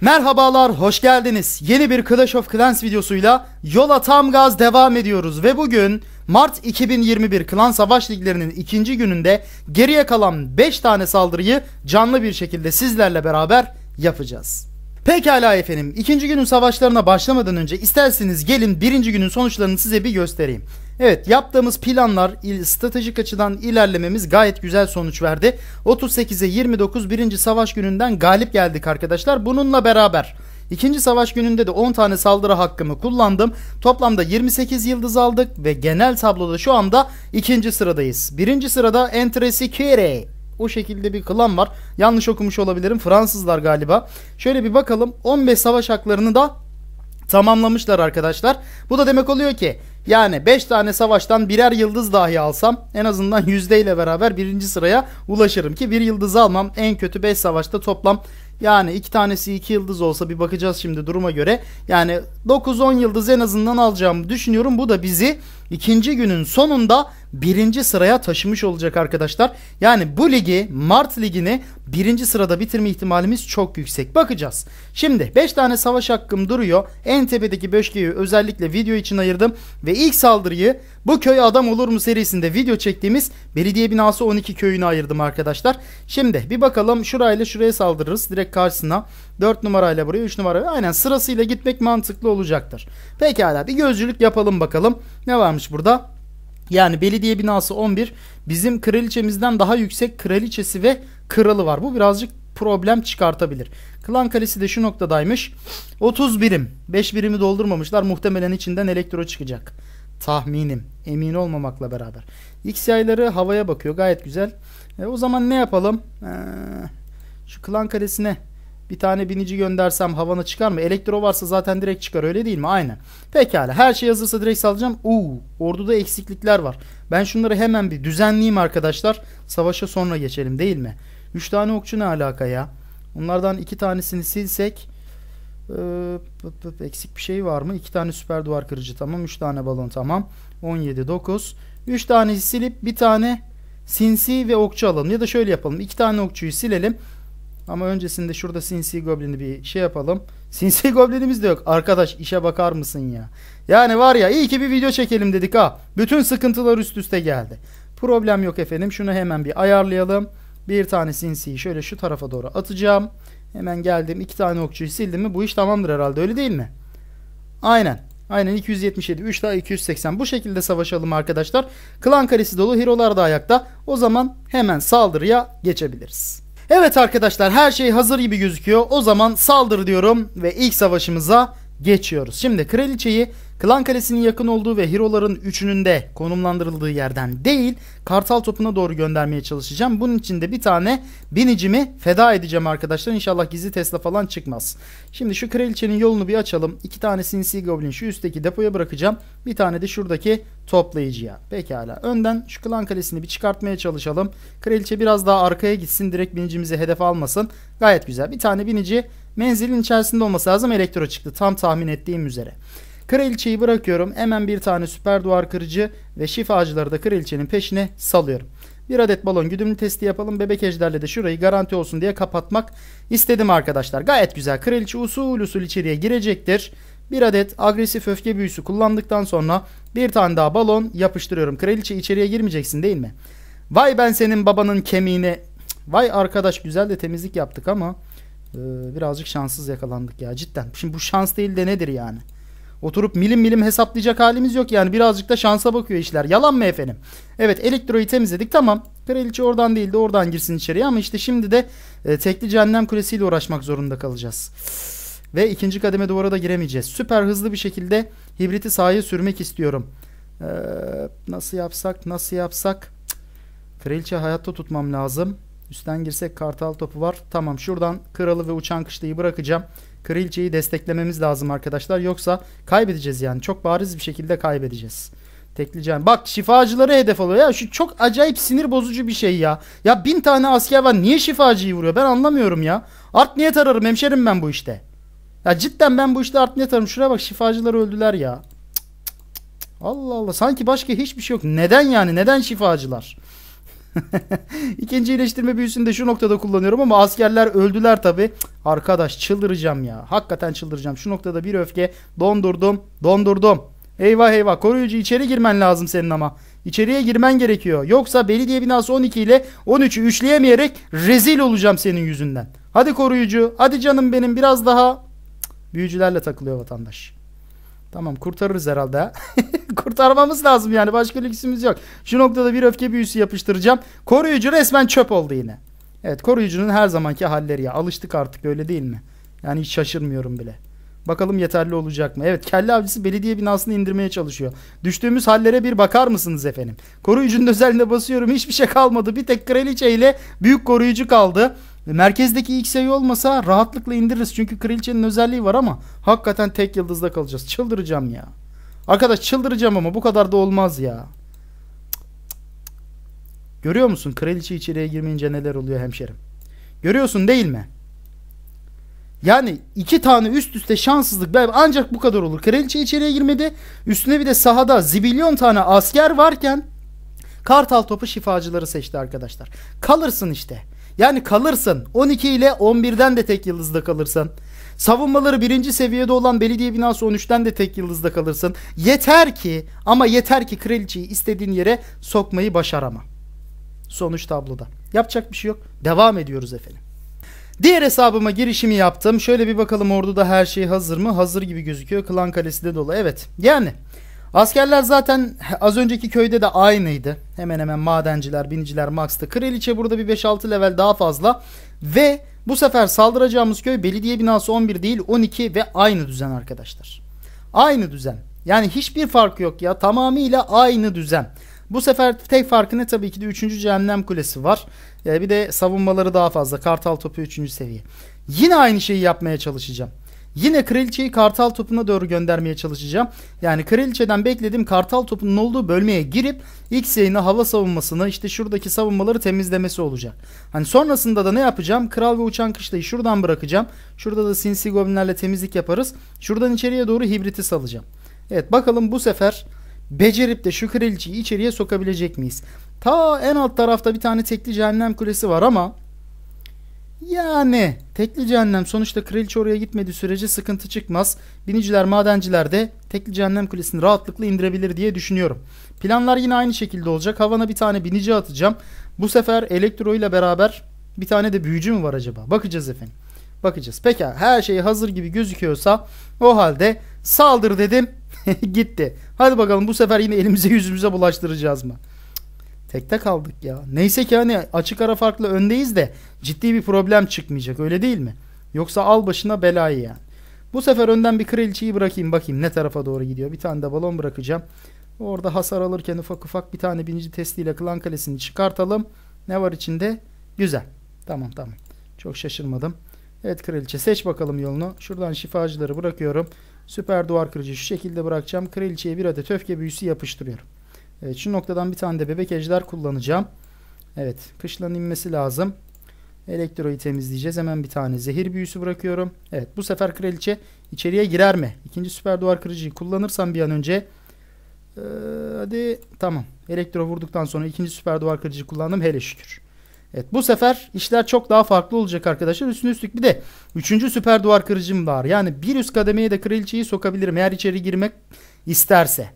Merhabalar, hoş geldiniz. Yeni bir Clash of Clans videosuyla yola tam gaz devam ediyoruz ve bugün Mart 2021 Klan Savaş Liglerinin ikinci gününde geriye kalan 5 tane saldırıyı canlı bir şekilde sizlerle beraber yapacağız. Pekala efendim. ikinci günün savaşlarına başlamadan önce isterseniz gelin birinci günün sonuçlarını size bir göstereyim. Evet yaptığımız planlar stratejik açıdan ilerlememiz gayet güzel sonuç verdi. 38'e 29 birinci savaş gününden galip geldik arkadaşlar. Bununla beraber İkinci savaş gününde de 10 tane saldırı hakkımı kullandım. Toplamda 28 yıldız aldık ve genel tabloda şu anda ikinci sıradayız. Birinci sırada Entres Ikiri. O şekilde bir klan var. Yanlış okumuş olabilirim. Fransızlar galiba. Şöyle bir bakalım. 15 savaş haklarını da tamamlamışlar arkadaşlar. Bu da demek oluyor ki yani 5 tane savaştan birer yıldız dahi alsam en azından yüzde ile beraber birinci sıraya ulaşırım ki bir yıldız almam en kötü 5 savaşta toplam yani iki tanesi iki yıldız olsa bir bakacağız şimdi duruma göre. Yani 9-10 yıldız en azından alacağımı düşünüyorum. Bu da bizi ikinci günün sonunda birinci sıraya taşımış olacak arkadaşlar. Yani bu ligi Mart ligini birinci sırada bitirme ihtimalimiz çok yüksek. Bakacağız. Şimdi 5 tane savaş hakkım duruyor. En tepedeki böşkeyi özellikle video için ayırdım. Ve ilk saldırıyı bu köy adam olur mu serisinde video çektiğimiz belediye binası 12 köyüne ayırdım arkadaşlar. Şimdi bir bakalım şurayla şuraya saldırırız. Direkt karşısına. 4 numarayla buraya 3 numara. Aynen sırasıyla gitmek mantıklı olacaktır. Pekala bir gözcülük yapalım bakalım. Ne varmış burada? Yani belediye binası 11 bizim kraliçemizden daha yüksek kraliçesi ve kralı var. Bu birazcık problem çıkartabilir. Klan Kalesi de şu noktadaymış. 30 birim. 5 birimi doldurmamışlar. Muhtemelen içinden elektro çıkacak. Tahminim. Emin olmamakla beraber. X yayları havaya bakıyor. Gayet güzel. E, o zaman ne yapalım? Ee, şu Klan Kalesi'ne bir tane binici göndersem havana çıkar mı? Elektro varsa zaten direkt çıkar öyle değil mi? Aynen. Pekala her şey hazırsa direkt salacağım. Uuu orduda eksiklikler var. Ben şunları hemen bir düzenleyeyim arkadaşlar. Savaşa sonra geçelim değil mi? 3 tane okçu ne alaka ya? Bunlardan 2 tanesini silsek ee, eksik bir şey var mı? 2 tane süper duvar kırıcı tamam. 3 tane balon tamam. 17 9. 3 tane silip bir tane sinsi ve okçu alalım. Ya da şöyle yapalım. 2 tane okçuyu silelim. Ama öncesinde şurada sinsi goblini bir şey yapalım. Sinsi goblinimiz de yok. Arkadaş işe bakar mısın ya? Yani var ya iyi ki bir video çekelim dedik ha. Bütün sıkıntılar üst üste geldi. Problem yok efendim. Şunu hemen bir ayarlayalım. Bir tane sinsiyi şöyle şu tarafa doğru atacağım. Hemen geldim. iki tane okçuyu sildim mi bu iş tamamdır herhalde öyle değil mi? Aynen. Aynen 277, 3 daha 280. Bu şekilde savaşalım arkadaşlar. Klan kalesi dolu, hero'lar da ayakta. O zaman hemen saldırıya geçebiliriz. Evet arkadaşlar her şey hazır gibi gözüküyor. O zaman saldır diyorum ve ilk savaşımıza geçiyoruz. Şimdi kraliçeyi Klan Kalesi'nin yakın olduğu ve Heroların üçünün de konumlandırıldığı yerden değil Kartal Topu'na doğru göndermeye çalışacağım. Bunun için de bir tane binicimi feda edeceğim arkadaşlar. İnşallah gizli Tesla falan çıkmaz. Şimdi şu kraliçenin yolunu bir açalım. İki tane sinsi goblin şu üstteki depoya bırakacağım. Bir tane de şuradaki toplayıcıya. Pekala. Önden şu klan kalesini bir çıkartmaya çalışalım. Kraliçe biraz daha arkaya gitsin. Direkt binicimizi hedef almasın. Gayet güzel. Bir tane binici menzilin içerisinde olması lazım. Elektro çıktı. Tam tahmin ettiğim üzere. Kraliçeyi bırakıyorum. Hemen bir tane süper duvar kırıcı ve şifacıları da kraliçenin peşine salıyorum. Bir adet balon güdümlü testi yapalım. Bebek ejderle de şurayı garanti olsun diye kapatmak istedim arkadaşlar. Gayet güzel. Kraliçe usul usul içeriye girecektir. Bir adet agresif öfke büyüsü kullandıktan sonra bir tane daha balon yapıştırıyorum. Kraliçe içeriye girmeyeceksin değil mi? Vay ben senin babanın kemiğine. Vay arkadaş güzel de temizlik yaptık ama birazcık şanssız yakalandık ya cidden. Şimdi bu şans değil de nedir yani? Oturup milim milim hesaplayacak halimiz yok yani birazcık da şansa bakıyor işler. Yalan mı efendim? Evet elektroyu temizledik tamam. Kraliçe oradan değil de oradan girsin içeriye ama işte şimdi de e, tekli cehennem kulesiyle uğraşmak zorunda kalacağız. Ve ikinci kademe duvara da giremeyeceğiz. Süper hızlı bir şekilde hibriti sahaya sürmek istiyorum. Ee, nasıl yapsak nasıl yapsak? Kraliçe hayatta tutmam lazım. Üstten girsek kartal topu var. Tamam şuradan kralı ve uçan kışlayı bırakacağım. Krilci'yi desteklememiz lazım arkadaşlar. Yoksa kaybedeceğiz yani. Çok bariz bir şekilde kaybedeceğiz. Teklican. Bak şifacıları hedef alıyor. Ya şu çok acayip sinir bozucu bir şey ya. Ya bin tane asker var. Niye şifacıyı vuruyor? Ben anlamıyorum ya. Art niye tararım hemşerim ben bu işte. Ya cidden ben bu işte art niye ararım. Şuraya bak şifacılar öldüler ya. Allah Allah. Sanki başka hiçbir şey yok. Neden yani? Neden şifacılar? İkinci iyileştirme büyüsünü de şu noktada kullanıyorum ama askerler öldüler tabi. Arkadaş çıldıracağım ya. Hakikaten çıldıracağım. Şu noktada bir öfke dondurdum dondurdum. Eyvah eyvah koruyucu içeri girmen lazım senin ama. İçeriye girmen gerekiyor. Yoksa belediye binası 12 ile 13'ü üçleyemeyerek rezil olacağım senin yüzünden. Hadi koruyucu hadi canım benim biraz daha. büyücülerle takılıyor vatandaş. Tamam kurtarırız herhalde. Kurtarmamız lazım yani başka lüksümüz yok. Şu noktada bir öfke büyüsü yapıştıracağım. Koruyucu resmen çöp oldu yine. Evet koruyucunun her zamanki halleri ya. Alıştık artık öyle değil mi? Yani hiç şaşırmıyorum bile. Bakalım yeterli olacak mı? Evet kelle avcısı belediye binasını indirmeye çalışıyor. Düştüğümüz hallere bir bakar mısınız efendim? Koruyucunun özelliğine basıyorum. Hiçbir şey kalmadı. Bir tek kraliçe ile büyük koruyucu kaldı. E, merkezdeki X'e olmasa rahatlıkla indiririz. Çünkü kraliçenin özelliği var ama hakikaten tek yıldızda kalacağız. Çıldıracağım ya. Arkadaş çıldıracağım ama bu kadar da olmaz ya. Görüyor musun kraliçe içeriye girmeyince neler oluyor hemşerim? Görüyorsun değil mi? Yani iki tane üst üste şanssızlık ancak bu kadar olur. Kraliçe içeriye girmedi. Üstüne bir de sahada zibilyon tane asker varken Kartal topu şifacıları seçti arkadaşlar. Kalırsın işte. Yani kalırsın. 12 ile 11'den de tek yıldızda kalırsın. Savunmaları birinci seviyede olan belediye binası 13'ten de tek yıldızda kalırsın. Yeter ki ama yeter ki kraliçeyi istediğin yere sokmayı başarama. Sonuç tabloda. Yapacak bir şey yok. Devam ediyoruz efendim. Diğer hesabıma girişimi yaptım. Şöyle bir bakalım orduda her şey hazır mı? Hazır gibi gözüküyor. Klan kalesi de dolu. Evet. Yani Askerler zaten az önceki köyde de aynıydı. Hemen hemen madenciler, biniciler, Max'tı. Kraliçe burada bir 5-6 level daha fazla. Ve bu sefer saldıracağımız köy belediye binası 11 değil 12 ve aynı düzen arkadaşlar. Aynı düzen. Yani hiçbir fark yok ya. Tamamıyla aynı düzen. Bu sefer tek farkı ne tabii ki de 3. Cehennem Kulesi var. Ee, bir de savunmaları daha fazla. Kartal topu 3. seviye. Yine aynı şeyi yapmaya çalışacağım. Yine kraliçeyi kartal topuna doğru göndermeye çalışacağım. Yani kraliçeden beklediğim kartal topunun olduğu bölmeye girip X yayını hava savunmasını işte şuradaki savunmaları temizlemesi olacak. Hani sonrasında da ne yapacağım? Kral ve uçan kışlayı şuradan bırakacağım. Şurada da sinsi goblinlerle temizlik yaparız. Şuradan içeriye doğru hibriti salacağım. Evet bakalım bu sefer becerip de şu kraliçeyi içeriye sokabilecek miyiz? Ta en alt tarafta bir tane tekli cehennem kulesi var ama yani tekli cehennem sonuçta kraliçe oraya gitmediği sürece sıkıntı çıkmaz. Biniciler madenciler de tekli cehennem kulesini rahatlıkla indirebilir diye düşünüyorum. Planlar yine aynı şekilde olacak. Havana bir tane binici atacağım. Bu sefer elektro ile beraber bir tane de büyücü mü var acaba? Bakacağız efendim. Bakacağız. Peki her şey hazır gibi gözüküyorsa o halde saldır dedim. Gitti. Hadi bakalım bu sefer yine elimize yüzümüze bulaştıracağız mı? Tekte kaldık ya. Neyse ki hani açık ara farklı öndeyiz de ciddi bir problem çıkmayacak öyle değil mi? Yoksa al başına belayı yani. Bu sefer önden bir kraliçeyi bırakayım bakayım ne tarafa doğru gidiyor. Bir tane de balon bırakacağım. Orada hasar alırken ufak ufak bir tane birinci testiyle klan kalesini çıkartalım. Ne var içinde? Güzel. Tamam tamam. Çok şaşırmadım. Evet kraliçe seç bakalım yolunu. Şuradan şifacıları bırakıyorum. Süper duvar kırıcı şu şekilde bırakacağım. Kraliçeye bir adet öfke büyüsü yapıştırıyorum. Evet şu noktadan bir tane de bebek ejder kullanacağım. Evet kışlan inmesi lazım. Elektroyu temizleyeceğiz. Hemen bir tane zehir büyüsü bırakıyorum. Evet bu sefer kraliçe içeriye girer mi? İkinci süper duvar kırıcıyı kullanırsam bir an önce. Ee, hadi tamam. Elektro vurduktan sonra ikinci süper duvar kırıcıyı kullandım. Hele şükür. Evet bu sefer işler çok daha farklı olacak arkadaşlar. Üstüne üstlük bir de üçüncü süper duvar kırıcım var. Yani bir üst kademeye de kraliçeyi sokabilirim eğer içeri girmek isterse.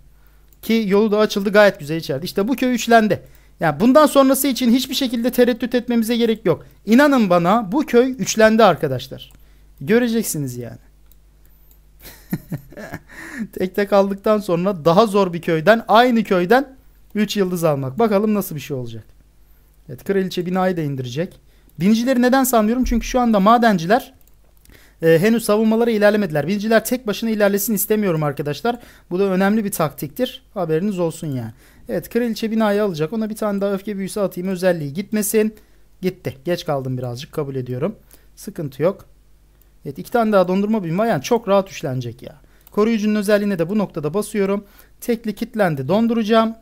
Ki yolu da açıldı gayet güzel içeride. İşte bu köy üçlendi. Yani bundan sonrası için hiçbir şekilde tereddüt etmemize gerek yok. İnanın bana bu köy üçlendi arkadaşlar. Göreceksiniz yani. tek tek aldıktan sonra daha zor bir köyden aynı köyden 3 yıldız almak. Bakalım nasıl bir şey olacak. Evet kraliçe binayı da indirecek. Binicileri neden sanmıyorum? Çünkü şu anda madenciler e, henüz savunmaları ilerlemediler. Bilgiler tek başına ilerlesin istemiyorum arkadaşlar. Bu da önemli bir taktiktir. Haberiniz olsun yani. Evet kraliçe binayı alacak. Ona bir tane daha öfke büyüsü atayım. Özelliği gitmesin. Gitti. Geç kaldım birazcık kabul ediyorum. Sıkıntı yok. Evet iki tane daha dondurma büyüme yani çok rahat üşlenecek ya. Koruyucunun özelliğine de bu noktada basıyorum. Tekli kitlendi donduracağım.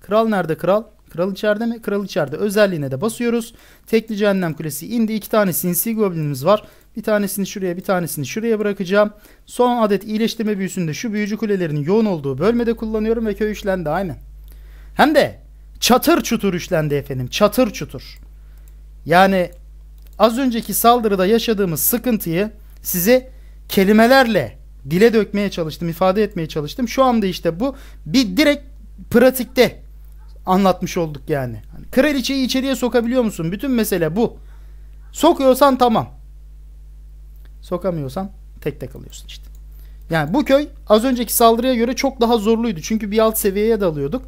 Kral nerede kral? Kral içeride mi? Kral içeride. Özelliğine de basıyoruz. Tekli cehennem kulesi indi. İki tane sinsi goblinimiz var. Bir tanesini şuraya bir tanesini şuraya bırakacağım. Son adet iyileştirme büyüsünde şu büyücü kulelerin yoğun olduğu bölmede kullanıyorum ve köy üçlendi aynı. Hem de çatır çutur üçlendi efendim çatır çutur. Yani az önceki saldırıda yaşadığımız sıkıntıyı size kelimelerle dile dökmeye çalıştım, ifade etmeye çalıştım. Şu anda işte bu bir direkt pratikte anlatmış olduk yani. Hani kraliçeyi içeriye sokabiliyor musun? Bütün mesele bu. Sokuyorsan tamam. Sokamıyorsan tek tek alıyorsun işte. Yani bu köy az önceki saldırıya göre çok daha zorluydu. Çünkü bir alt seviyeye de alıyorduk.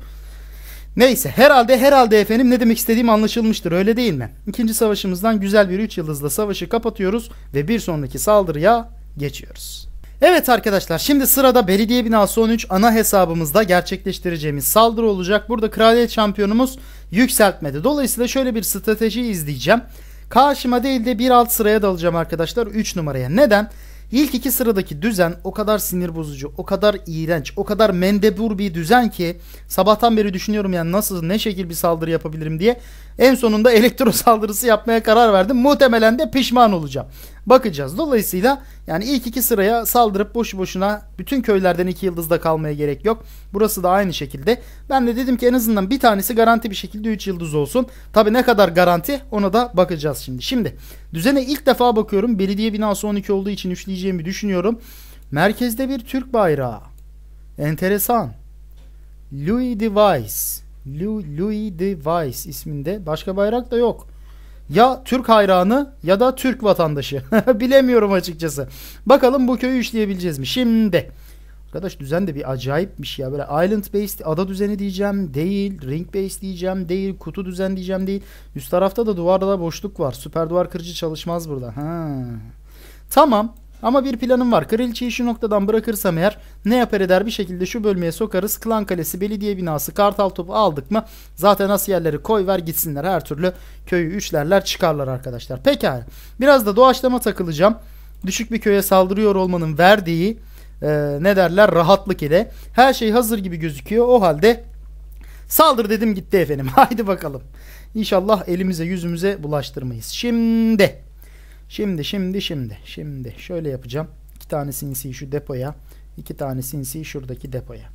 Neyse herhalde herhalde efendim ne demek istediğim anlaşılmıştır öyle değil mi? İkinci savaşımızdan güzel bir 3 yıldızla savaşı kapatıyoruz ve bir sonraki saldırıya geçiyoruz. Evet arkadaşlar şimdi sırada belediye binası 13 ana hesabımızda gerçekleştireceğimiz saldırı olacak. Burada kraliyet şampiyonumuz yükseltmedi. Dolayısıyla şöyle bir strateji izleyeceğim. Karşıma değil de bir alt sıraya dalacağım arkadaşlar 3 numaraya. Neden? İlk iki sıradaki düzen o kadar sinir bozucu, o kadar iğrenç, o kadar mendebur bir düzen ki sabahtan beri düşünüyorum yani nasıl ne şekil bir saldırı yapabilirim diye. En sonunda elektro saldırısı yapmaya karar verdim. Muhtemelen de pişman olacağım bakacağız. Dolayısıyla yani ilk iki sıraya saldırıp boşu boşuna bütün köylerden iki yıldızda kalmaya gerek yok. Burası da aynı şekilde. Ben de dedim ki en azından bir tanesi garanti bir şekilde üç yıldız olsun. Tabi ne kadar garanti ona da bakacağız şimdi. Şimdi düzene ilk defa bakıyorum. Belediye binası 12 olduğu için üçleyeceğimi düşünüyorum. Merkezde bir Türk bayrağı. Enteresan. Louis Device. Louis Device isminde. Başka bayrak da yok ya Türk hayranı ya da Türk vatandaşı. Bilemiyorum açıkçası. Bakalım bu köyü işleyebileceğiz mi? Şimdi. Arkadaş düzen de bir acayipmiş ya. Böyle island based ada düzeni diyeceğim değil. Ring based diyeceğim değil. Kutu düzen diyeceğim değil. Üst tarafta da duvarda da boşluk var. Süper duvar kırıcı çalışmaz burada. Ha. Tamam. Ama bir planım var. Kraliçeyi şu noktadan bırakırsam eğer ne yapar eder bir şekilde şu bölmeye sokarız. Klan Kalesi, belediye binası, kartal topu aldık mı zaten asiyerleri koy ver gitsinler. Her türlü köyü üçlerler çıkarlar arkadaşlar. Pekala. Biraz da doğaçlama takılacağım. Düşük bir köye saldırıyor olmanın verdiği e, ne derler rahatlık ile. Her şey hazır gibi gözüküyor. O halde saldır dedim gitti efendim. Haydi bakalım. İnşallah elimize yüzümüze bulaştırmayız. Şimdi Şimdi şimdi şimdi şimdi şöyle yapacağım. İki tane sinsi şu depoya. iki tane sinsi şuradaki depoya.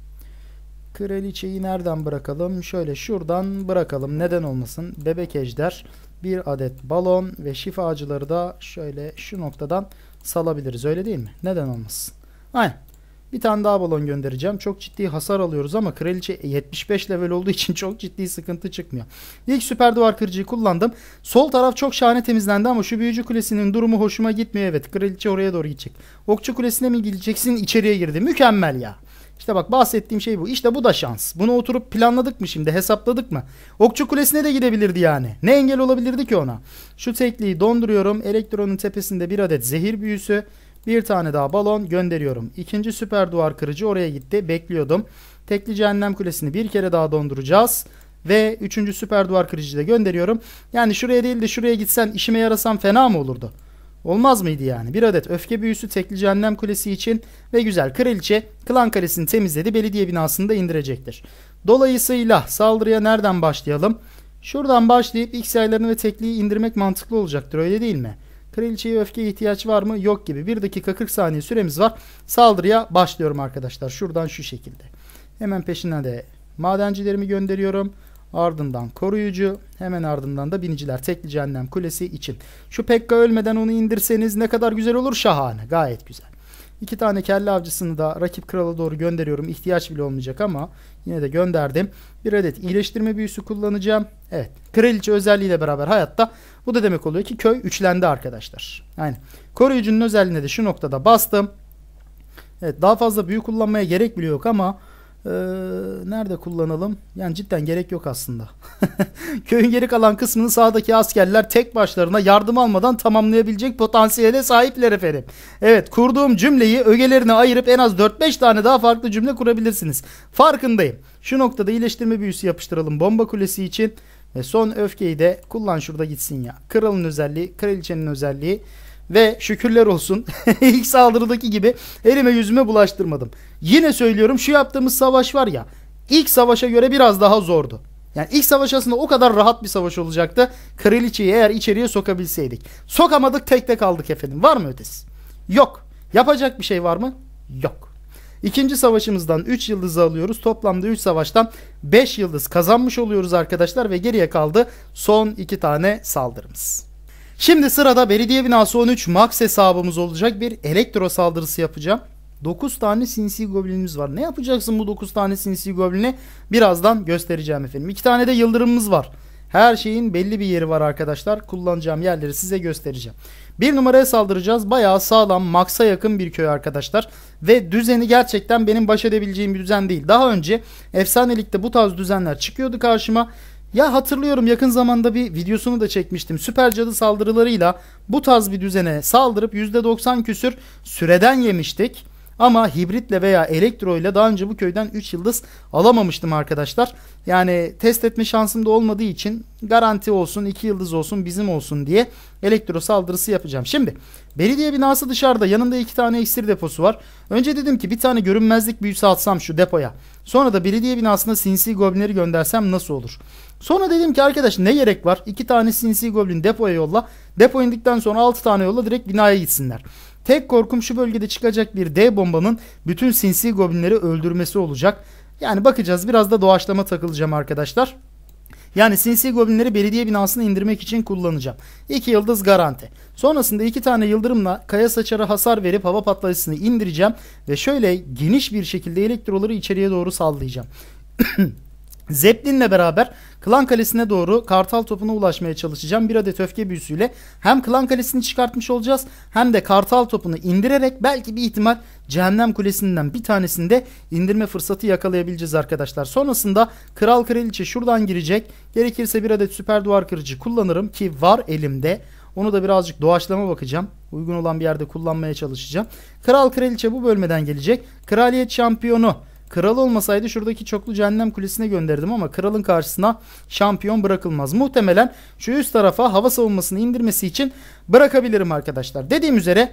Kraliçeyi nereden bırakalım? Şöyle şuradan bırakalım. Neden olmasın? Bebek ejder, bir adet balon ve şifacıları da şöyle şu noktadan salabiliriz. Öyle değil mi? Neden olmasın? Aynen. Bir tane daha balon göndereceğim. Çok ciddi hasar alıyoruz ama kraliçe 75 level olduğu için çok ciddi sıkıntı çıkmıyor. İlk süper duvar kırıcıyı kullandım. Sol taraf çok şahane temizlendi ama şu büyücü kulesinin durumu hoşuma gitmiyor. Evet kraliçe oraya doğru gidecek. Okçu kulesine mi gideceksin? İçeriye girdi. Mükemmel ya. İşte bak bahsettiğim şey bu. İşte bu da şans. Bunu oturup planladık mı şimdi? Hesapladık mı? Okçu Kulesi'ne de gidebilirdi yani. Ne engel olabilirdi ki ona? Şu tekliği donduruyorum. Elektronun tepesinde bir adet zehir büyüsü. Bir tane daha balon gönderiyorum. İkinci süper duvar kırıcı oraya gitti. Bekliyordum. Tekli cehennem kulesini bir kere daha donduracağız. Ve üçüncü süper duvar kırıcı da gönderiyorum. Yani şuraya değil de şuraya gitsen işime yarasam fena mı olurdu? Olmaz mıydı yani? Bir adet öfke büyüsü tekli cehennem kulesi için ve güzel kraliçe klan kalesini temizledi belediye binasını da indirecektir. Dolayısıyla saldırıya nereden başlayalım? Şuradan başlayıp ilk aylarını ve tekliyi indirmek mantıklı olacaktır öyle değil mi? Kraliçeye öfke ihtiyaç var mı? Yok gibi. 1 dakika 40 saniye süremiz var. Saldırıya başlıyorum arkadaşlar. Şuradan şu şekilde. Hemen peşinden de madencilerimi gönderiyorum. Ardından koruyucu. Hemen ardından da biniciler. Tekli cehennem kulesi için. Şu Pekka ölmeden onu indirseniz ne kadar güzel olur. Şahane. Gayet güzel. İki tane kelle avcısını da rakip krala doğru gönderiyorum. İhtiyaç bile olmayacak ama yine de gönderdim. Bir adet iyileştirme büyüsü kullanacağım. Evet. Kraliçe özelliğiyle beraber hayatta. Bu da demek oluyor ki köy üçlendi arkadaşlar. Aynen. Koruyucunun özelliğine de şu noktada bastım. Evet daha fazla büyü kullanmaya gerek bile yok ama ee, nerede kullanalım? Yani cidden gerek yok aslında. Köyün geri kalan kısmını sağdaki askerler tek başlarına yardım almadan tamamlayabilecek potansiyele sahipler efendim. Evet kurduğum cümleyi ögelerine ayırıp en az 4-5 tane daha farklı cümle kurabilirsiniz. Farkındayım. Şu noktada iyileştirme büyüsü yapıştıralım bomba kulesi için. Ve son öfkeyi de kullan şurada gitsin ya. Kralın özelliği, kraliçenin özelliği. Ve şükürler olsun ilk saldırıdaki gibi elime yüzüme bulaştırmadım. Yine söylüyorum şu yaptığımız savaş var ya ilk savaşa göre biraz daha zordu. Yani ilk savaş aslında o kadar rahat bir savaş olacaktı. Kraliçeyi eğer içeriye sokabilseydik. Sokamadık tek tek aldık efendim. Var mı ötesi? Yok. Yapacak bir şey var mı? Yok. İkinci savaşımızdan 3 yıldızı alıyoruz. Toplamda 3 savaştan 5 yıldız kazanmış oluyoruz arkadaşlar ve geriye kaldı son 2 tane saldırımız. Şimdi sırada belediye binası 13 max hesabımız olacak bir elektro saldırısı yapacağım. 9 tane sinsi goblinimiz var. Ne yapacaksın bu 9 tane sinsi goblini? Birazdan göstereceğim efendim. 2 tane de yıldırımımız var. Her şeyin belli bir yeri var arkadaşlar. Kullanacağım yerleri size göstereceğim. Bir numaraya saldıracağız. Bayağı sağlam, maksa yakın bir köy arkadaşlar. Ve düzeni gerçekten benim baş edebileceğim bir düzen değil. Daha önce efsanelikte bu tarz düzenler çıkıyordu karşıma. Ya hatırlıyorum yakın zamanda bir videosunu da çekmiştim. Süper cadı saldırılarıyla bu tarz bir düzene saldırıp %90 küsür süreden yemiştik. Ama hibritle veya elektro ile daha önce bu köyden 3 yıldız alamamıştım arkadaşlar. Yani test etme şansım da olmadığı için garanti olsun 2 yıldız olsun bizim olsun diye elektro saldırısı yapacağım. Şimdi belediye binası dışarıda yanında 2 tane iksir deposu var. Önce dedim ki bir tane görünmezlik büyüsü atsam şu depoya. Sonra da belediye binasına sinsi goblinleri göndersem nasıl olur? Sonra dedim ki arkadaş ne gerek var? 2 tane sinsi goblin depoya yolla. Depo indikten sonra 6 tane yolla direkt binaya gitsinler. Tek korkum şu bölgede çıkacak bir D bombanın bütün sinsi goblinleri öldürmesi olacak. Yani bakacağız biraz da doğaçlama takılacağım arkadaşlar. Yani sinsi goblinleri belediye binasını indirmek için kullanacağım. İki yıldız garanti. Sonrasında iki tane yıldırımla kaya saçarı hasar verip hava patlayıcısını indireceğim. Ve şöyle geniş bir şekilde elektroları içeriye doğru sallayacağım. Zeppelin'le beraber Klan Kalesi'ne doğru Kartal topuna ulaşmaya çalışacağım. Bir adet öfke büyüsüyle hem Klan Kalesi'ni çıkartmış olacağız hem de Kartal topunu indirerek belki bir ihtimal Cehennem Kulesi'nden bir tanesinde indirme fırsatı yakalayabileceğiz arkadaşlar. Sonrasında Kral Kraliçe şuradan girecek. Gerekirse bir adet süper duvar kırıcı kullanırım ki var elimde. Onu da birazcık doğaçlama bakacağım. Uygun olan bir yerde kullanmaya çalışacağım. Kral Kraliçe bu bölmeden gelecek. Kraliyet Şampiyonu Kral olmasaydı şuradaki çoklu cehennem kulesine gönderdim ama kralın karşısına şampiyon bırakılmaz. Muhtemelen şu üst tarafa hava savunmasını indirmesi için bırakabilirim arkadaşlar. Dediğim üzere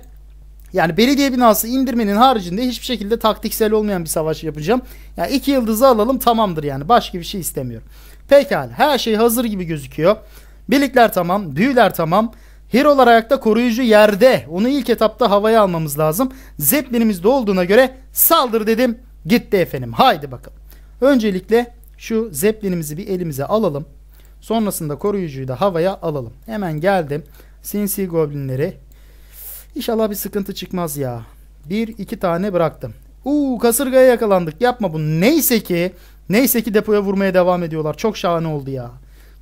yani belediye binası indirmenin haricinde hiçbir şekilde taktiksel olmayan bir savaş yapacağım. Ya yani iki yıldızı alalım tamamdır yani. Başka bir şey istemiyorum. Pekala her şey hazır gibi gözüküyor. Birlikler tamam, büyüler tamam. Hero'lar ayakta koruyucu yerde. Onu ilk etapta havaya almamız lazım. Zeppelinimiz de olduğuna göre saldır dedim. Gitti efendim. Haydi bakalım. Öncelikle şu zeplinimizi bir elimize alalım. Sonrasında koruyucuyu da havaya alalım. Hemen geldim. Sinsi goblinleri. İnşallah bir sıkıntı çıkmaz ya. Bir iki tane bıraktım. Uu kasırgaya yakalandık. Yapma bunu. Neyse ki neyse ki depoya vurmaya devam ediyorlar. Çok şahane oldu ya.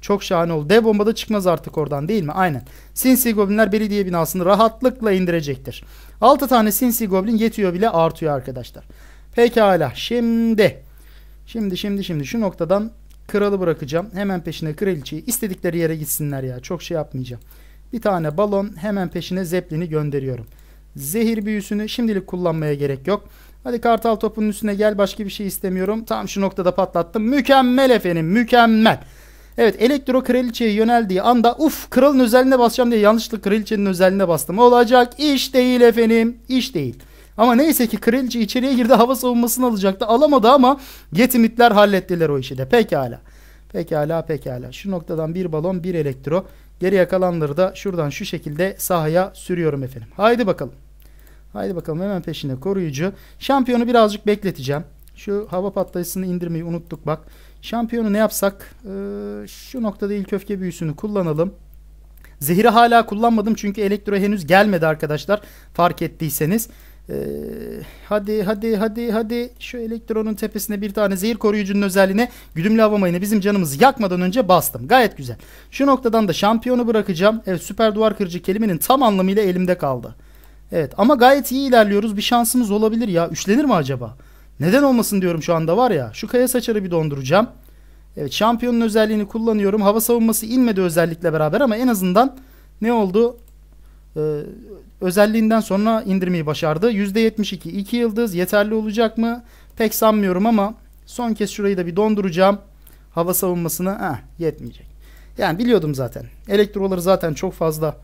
Çok şahane oldu. Dev bomba da çıkmaz artık oradan değil mi? Aynen. Sinsi Goblinler belediye binasını rahatlıkla indirecektir. 6 tane Sinsi Goblin yetiyor bile artıyor arkadaşlar. Pekala. Şimdi. Şimdi şimdi şimdi şu noktadan kralı bırakacağım. Hemen peşine kraliçeyi istedikleri yere gitsinler ya. Çok şey yapmayacağım. Bir tane balon hemen peşine zeplini gönderiyorum. Zehir büyüsünü şimdilik kullanmaya gerek yok. Hadi kartal topunun üstüne gel başka bir şey istemiyorum. Tam şu noktada patlattım. Mükemmel efendim mükemmel. Evet elektro kraliçeye yöneldiği anda uf kralın özelliğine basacağım diye yanlışlıkla kraliçenin özelliğine bastım. Olacak iş değil efendim iş değil. Ama neyse ki kraliçe içeriye girdi hava savunmasını alacaktı. Alamadı ama yetimitler hallettiler o işi de. Pekala. Pekala pekala. Şu noktadan bir balon bir elektro. Geriye kalanları da şuradan şu şekilde sahaya sürüyorum efendim. Haydi bakalım. Haydi bakalım hemen peşine koruyucu. Şampiyonu birazcık bekleteceğim. Şu hava patlayısını indirmeyi unuttuk bak. Şampiyonu ne yapsak? Ee, şu noktada ilk öfke büyüsünü kullanalım. Zehiri hala kullanmadım çünkü elektro henüz gelmedi arkadaşlar. Fark ettiyseniz. Ee, hadi hadi hadi hadi şu elektronun tepesine bir tane zehir koruyucunun özelliğine güdümlü hava mayını bizim canımızı yakmadan önce bastım. Gayet güzel. Şu noktadan da şampiyonu bırakacağım. Evet süper duvar kırıcı kelimenin tam anlamıyla elimde kaldı. Evet ama gayet iyi ilerliyoruz. Bir şansımız olabilir ya. Üçlenir mi acaba? Neden olmasın diyorum şu anda var ya. Şu kaya saçarı bir donduracağım. Evet şampiyonun özelliğini kullanıyorum. Hava savunması inmedi özellikle beraber ama en azından ne oldu? Ee, özelliğinden sonra indirmeyi başardı. %72 2 yıldız yeterli olacak mı? Pek sanmıyorum ama son kez şurayı da bir donduracağım. Hava savunmasını heh, yetmeyecek. Yani biliyordum zaten. Elektroları zaten çok fazla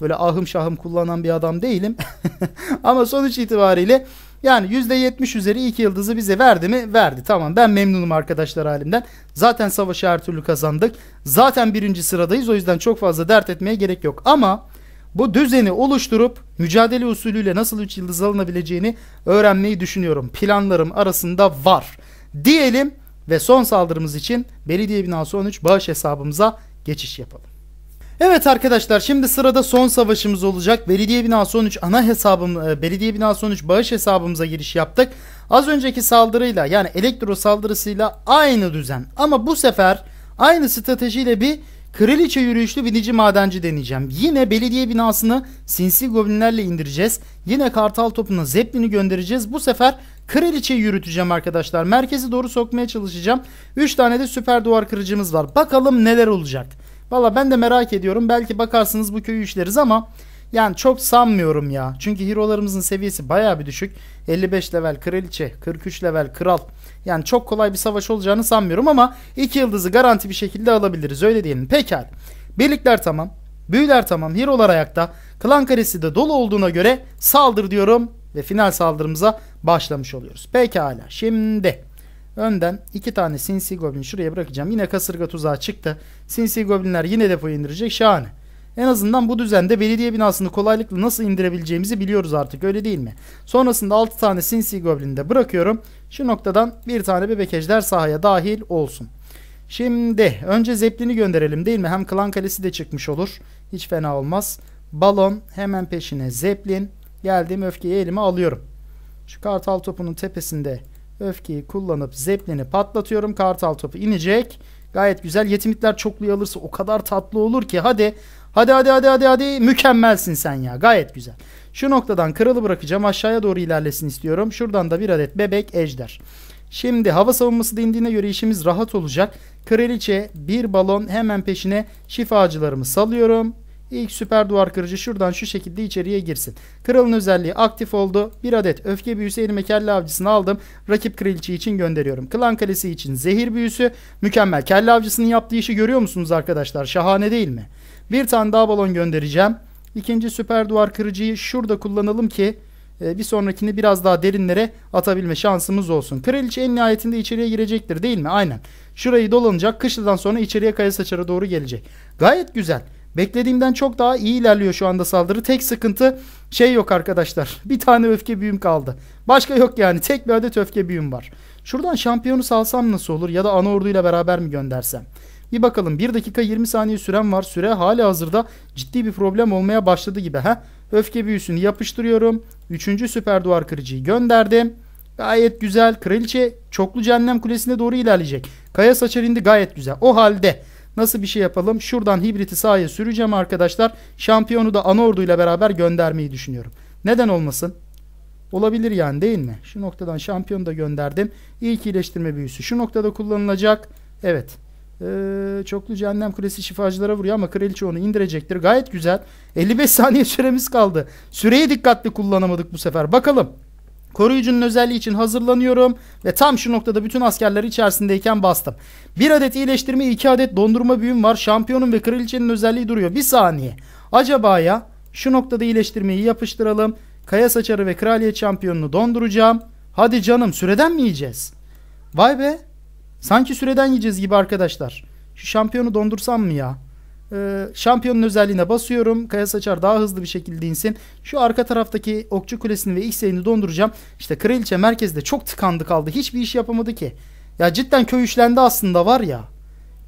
böyle ahım şahım kullanan bir adam değilim. ama sonuç itibariyle yani %70 üzeri 2 yıldızı bize verdi mi? Verdi. Tamam ben memnunum arkadaşlar halimden. Zaten savaşı her türlü kazandık. Zaten birinci sıradayız. O yüzden çok fazla dert etmeye gerek yok. Ama bu düzeni oluşturup mücadele usulüyle nasıl 3 yıldız alınabileceğini öğrenmeyi düşünüyorum. Planlarım arasında var. Diyelim ve son saldırımız için belediye binası 13 bağış hesabımıza geçiş yapalım. Evet arkadaşlar şimdi sırada son savaşımız olacak. Belediye binası 13 ana hesabım e, belediye binası 13 bağış hesabımıza giriş yaptık. Az önceki saldırıyla yani elektro saldırısıyla aynı düzen ama bu sefer aynı stratejiyle bir Kraliçe yürüyüşlü binici madenci deneyeceğim. Yine belediye binasını sinsi goblinlerle indireceğiz. Yine kartal topuna zeplini göndereceğiz. Bu sefer kraliçeyi yürüteceğim arkadaşlar. Merkezi doğru sokmaya çalışacağım. 3 tane de süper duvar kırıcımız var. Bakalım neler olacak. Valla ben de merak ediyorum. Belki bakarsınız bu köyü işleriz ama yani çok sanmıyorum ya. Çünkü hero'larımızın seviyesi baya bir düşük. 55 level kraliçe, 43 level kral. Yani çok kolay bir savaş olacağını sanmıyorum ama iki yıldızı garanti bir şekilde alabiliriz. Öyle diyelim. Pekala. Birlikler tamam. Büyüler tamam. Hero'lar ayakta. Klan karesi de dolu olduğuna göre saldır diyorum. Ve final saldırımıza başlamış oluyoruz. Pekala. Şimdi önden iki tane sinsi goblin şuraya bırakacağım. Yine kasırga tuzağı çıktı. Sinsi goblinler yine depoyu indirecek. Şahane. En azından bu düzende belediye binasını kolaylıkla nasıl indirebileceğimizi biliyoruz artık öyle değil mi? Sonrasında 6 tane sinsi goblin de bırakıyorum. Şu noktadan bir tane bebek ejder sahaya dahil olsun. Şimdi önce zeplini gönderelim değil mi? Hem klan kalesi de çıkmış olur. Hiç fena olmaz. Balon hemen peşine zeplin. Geldiğim öfkeyi elime alıyorum. Şu kartal topunun tepesinde öfkeyi kullanıp zeplini patlatıyorum. Kartal topu inecek. Gayet güzel. Yetimitler çokluyu alırsa o kadar tatlı olur ki. Hadi Hadi hadi hadi hadi hadi. Mükemmelsin sen ya. Gayet güzel. Şu noktadan kralı bırakacağım. Aşağıya doğru ilerlesin istiyorum. Şuradan da bir adet bebek ejder. Şimdi hava savunması dendiğine göre işimiz rahat olacak. Kraliçe bir balon hemen peşine şifacılarımı salıyorum. İlk süper duvar kırıcı şuradan şu şekilde içeriye girsin. Kralın özelliği aktif oldu. Bir adet öfke büyüsü elime kelle avcısını aldım. Rakip kraliçe için gönderiyorum. Klan kalesi için zehir büyüsü. Mükemmel. Kelle avcısının yaptığı işi görüyor musunuz arkadaşlar? Şahane değil mi? Bir tane daha balon göndereceğim. İkinci süper duvar kırıcıyı şurada kullanalım ki e, bir sonrakini biraz daha derinlere atabilme şansımız olsun. Kraliçe en nihayetinde içeriye girecektir değil mi? Aynen. Şurayı dolanacak. Kışladan sonra içeriye kaya saçara doğru gelecek. Gayet güzel. Beklediğimden çok daha iyi ilerliyor şu anda saldırı. Tek sıkıntı şey yok arkadaşlar. Bir tane öfke büyüm kaldı. Başka yok yani. Tek bir adet öfke büyüm var. Şuradan şampiyonu salsam nasıl olur? Ya da ana orduyla beraber mi göndersem? İyi bakalım 1 dakika 20 saniye süren var. Süre hala hazırda ciddi bir problem olmaya başladı gibi. ha. Öfke büyüsünü yapıştırıyorum. 3. süper duvar kırıcıyı gönderdim. Gayet güzel. Kraliçe çoklu cehennem kulesine doğru ilerleyecek. Kaya saçar indi gayet güzel. O halde nasıl bir şey yapalım? Şuradan hibriti sahaya süreceğim arkadaşlar. Şampiyonu da ana orduyla beraber göndermeyi düşünüyorum. Neden olmasın? Olabilir yani değil mi? Şu noktadan şampiyonu da gönderdim. İlk iyileştirme büyüsü şu noktada kullanılacak. Evet. Ee, çoklu cehennem kulesi şifacılara vuruyor ama kraliçe onu indirecektir. Gayet güzel. 55 saniye süremiz kaldı. Süreyi dikkatli kullanamadık bu sefer. Bakalım. Koruyucunun özelliği için hazırlanıyorum ve tam şu noktada bütün askerleri içerisindeyken bastım. Bir adet iyileştirme, iki adet dondurma büyüm var. Şampiyonun ve kraliçenin özelliği duruyor. Bir saniye. Acaba ya şu noktada iyileştirmeyi yapıştıralım. Kaya saçarı ve kraliye şampiyonunu donduracağım. Hadi canım süreden mi yiyeceğiz? Vay be Sanki süreden yiyeceğiz gibi arkadaşlar. Şu şampiyonu dondursam mı ya? Ee, şampiyonun özelliğine basıyorum. Kaya Saçar daha hızlı bir şekilde insin. Şu arka taraftaki Okçu Kulesi'ni ve X'lerini donduracağım. İşte Kraliçe merkezde çok tıkandı kaldı. Hiçbir iş yapamadı ki. Ya cidden köyüşlendi aslında var ya.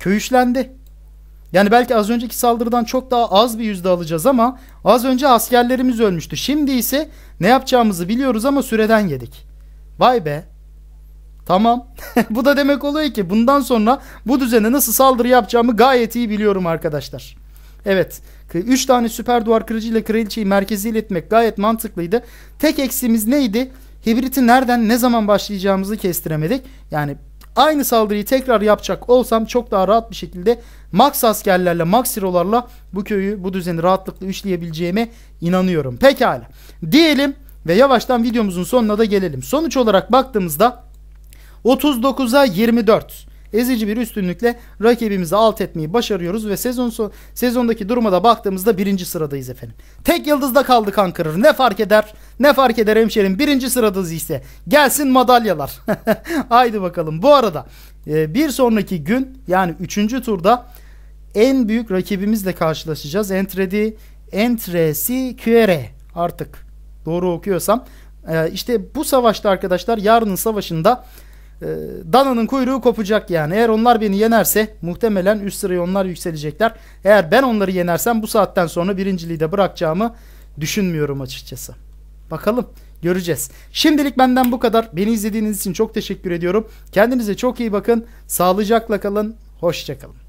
Köyüşlendi. Yani belki az önceki saldırıdan çok daha az bir yüzde alacağız ama az önce askerlerimiz ölmüştü. Şimdi ise ne yapacağımızı biliyoruz ama süreden yedik. Vay be. Tamam. bu da demek oluyor ki bundan sonra bu düzene nasıl saldırı yapacağımı gayet iyi biliyorum arkadaşlar. Evet. 3 tane süper duvar kırıcı ile kraliçeyi merkeze iletmek gayet mantıklıydı. Tek eksiğimiz neydi? Hibriti nereden ne zaman başlayacağımızı kestiremedik. Yani aynı saldırıyı tekrar yapacak olsam çok daha rahat bir şekilde max askerlerle, max sirolarla bu köyü, bu düzeni rahatlıkla üçleyebileceğime inanıyorum. Pekala. Diyelim ve yavaştan videomuzun sonuna da gelelim. Sonuç olarak baktığımızda 39'a 24. Ezici bir üstünlükle rakibimizi alt etmeyi başarıyoruz ve sezon son, sezondaki duruma da baktığımızda birinci sıradayız efendim. Tek yıldızda kaldı Kankırır. Ne fark eder? Ne fark eder hemşerim? Birinci sıradayız ise. Gelsin madalyalar. Haydi bakalım. Bu arada e, bir sonraki gün yani üçüncü turda en büyük rakibimizle karşılaşacağız. Entredi, Entresi Küere artık doğru okuyorsam. E, işte bu savaşta arkadaşlar yarının savaşında e, dananın kuyruğu kopacak yani. Eğer onlar beni yenerse muhtemelen üst sıraya onlar yükselecekler. Eğer ben onları yenersem bu saatten sonra birinciliği de bırakacağımı düşünmüyorum açıkçası. Bakalım göreceğiz. Şimdilik benden bu kadar. Beni izlediğiniz için çok teşekkür ediyorum. Kendinize çok iyi bakın. Sağlıcakla kalın. Hoşçakalın.